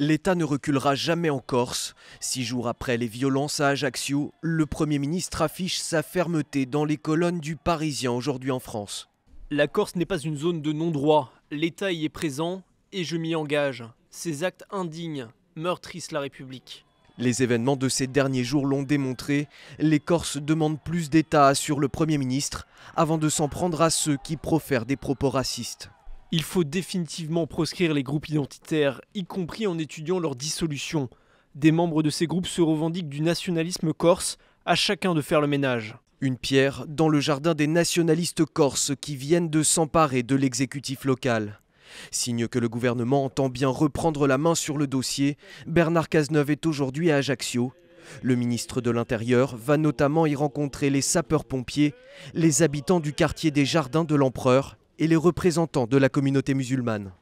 L'État ne reculera jamais en Corse. Six jours après les violences à Ajaccio, le Premier ministre affiche sa fermeté dans les colonnes du Parisien aujourd'hui en France. La Corse n'est pas une zone de non-droit. L'État y est présent et je m'y engage. Ces actes indignes meurtrissent la République. Les événements de ces derniers jours l'ont démontré. Les Corses demandent plus d'État, sur le Premier ministre, avant de s'en prendre à ceux qui profèrent des propos racistes. Il faut définitivement proscrire les groupes identitaires, y compris en étudiant leur dissolution. Des membres de ces groupes se revendiquent du nationalisme corse, à chacun de faire le ménage. Une pierre dans le jardin des nationalistes corses qui viennent de s'emparer de l'exécutif local. Signe que le gouvernement entend bien reprendre la main sur le dossier, Bernard Cazeneuve est aujourd'hui à Ajaccio. Le ministre de l'Intérieur va notamment y rencontrer les sapeurs-pompiers, les habitants du quartier des Jardins de l'Empereur et les représentants de la communauté musulmane.